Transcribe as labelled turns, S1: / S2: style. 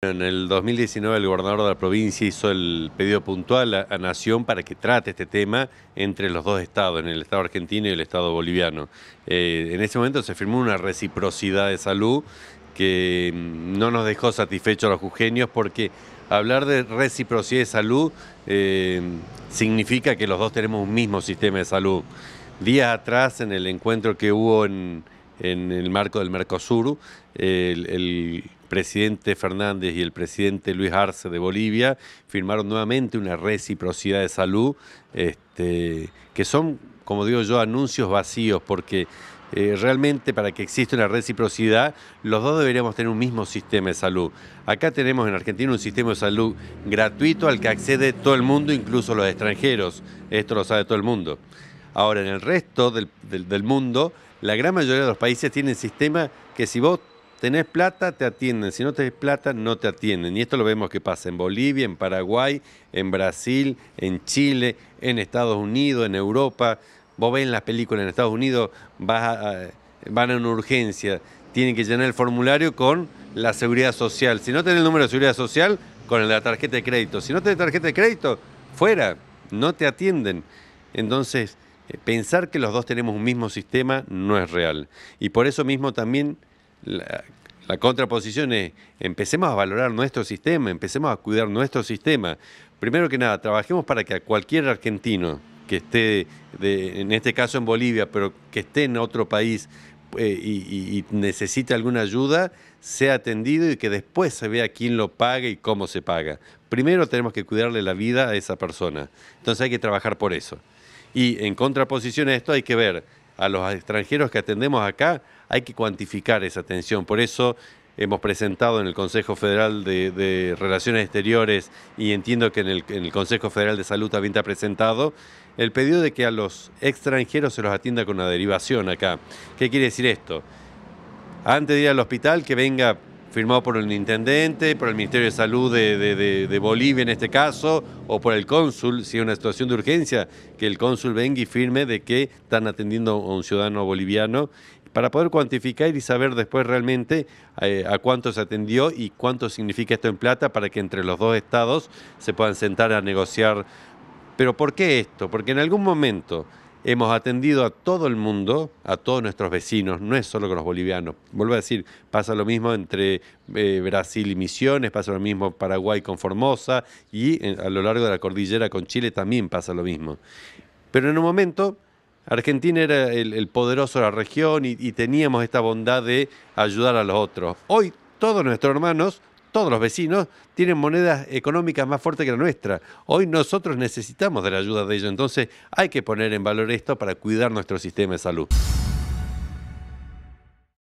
S1: En el 2019 el gobernador de la provincia hizo el pedido puntual a, Nación para que trate este tema entre los dos estados, en el estado argentino y el estado boliviano. Eh, en ese momento se firmó una reciprocidad de salud que mm, no nos dejó satisfechos los jujeños porque hablar de reciprocidad de salud eh, significa que los dos tenemos un mismo sistema de salud. Días atrás en el encuentro que hubo en en el marco del Mercosur, el, presidente Fernández y el presidente Luis Arce de Bolivia firmaron nuevamente una reciprocidad de salud, este, que son, como digo yo, anuncios vacíos, porque eh, realmente para que exista una reciprocidad, los dos deberíamos tener un mismo sistema de salud. Acá tenemos en Argentina un sistema de salud gratuito al que accede todo el mundo, incluso los extranjeros. Esto lo sabe todo el mundo. Ahora, en el resto del, mundo, la gran mayoría de los países tienen sistemas que si vos tenés plata, te atienden. Si no tenés plata, no te atienden. Y esto lo vemos que pasa en Bolivia, en Paraguay, en Brasil, en Chile, en Estados Unidos, en Europa. Vos ves en las películas en Estados Unidos, vas van a una urgencia, tienen que llenar el formulario con la seguridad social. Si no tenés el número de seguridad social, con la tarjeta de crédito. Si no tenés tarjeta de crédito, fuera, no te atienden. Entonces, pensar que los dos tenemos un mismo sistema no es real. Y por eso mismo también la, contraposición es, empecemos a valorar nuestro sistema, empecemos a cuidar nuestro sistema. Primero que nada, trabajemos para que a cualquier argentino que esté, en este caso en Bolivia, pero que esté en otro país eh, y, necesite alguna ayuda, sea atendido y que después se vea quién lo paga y cómo se paga. Primero tenemos que cuidarle la vida a esa persona. Entonces hay que trabajar por eso. Y en contraposición a esto hay que ver a los extranjeros que atendemos acá, hay que cuantificar esa atención. Por eso hemos presentado en el Consejo Federal de, Relaciones Exteriores y entiendo que en el, Consejo Federal de Salud también te ha presentado el pedido de que a los extranjeros se los atienda con una derivación acá. ¿Qué quiere decir esto? Antes de ir al hospital, que venga firmado por el intendente, por el Ministerio de Salud de, Bolivia en este caso, o por el cónsul, si es una situación de urgencia, que el cónsul venga y firme de que están atendiendo a un ciudadano boliviano, para poder cuantificar y saber después realmente eh, a cuánto se atendió y cuánto significa esto en plata para que entre los dos estados se puedan sentar a negociar. Pero ¿por qué esto? Porque en algún momento hemos atendido a todo el mundo, a todos nuestros vecinos, no es solo con los bolivianos. Vuelvo a decir, pasa lo mismo entre eh, Brasil y Misiones, pasa lo mismo Paraguay con Formosa y eh, a lo largo de la cordillera con Chile también pasa lo mismo. Pero en un momento Argentina era el, poderoso de la región y teníamos esta bondad de ayudar a los otros. Hoy todos nuestros hermanos todos los vecinos tienen monedas económicas más fuertes que la nuestra. Hoy nosotros necesitamos de la ayuda de ellos, entonces hay que poner en valor esto para cuidar nuestro sistema de salud.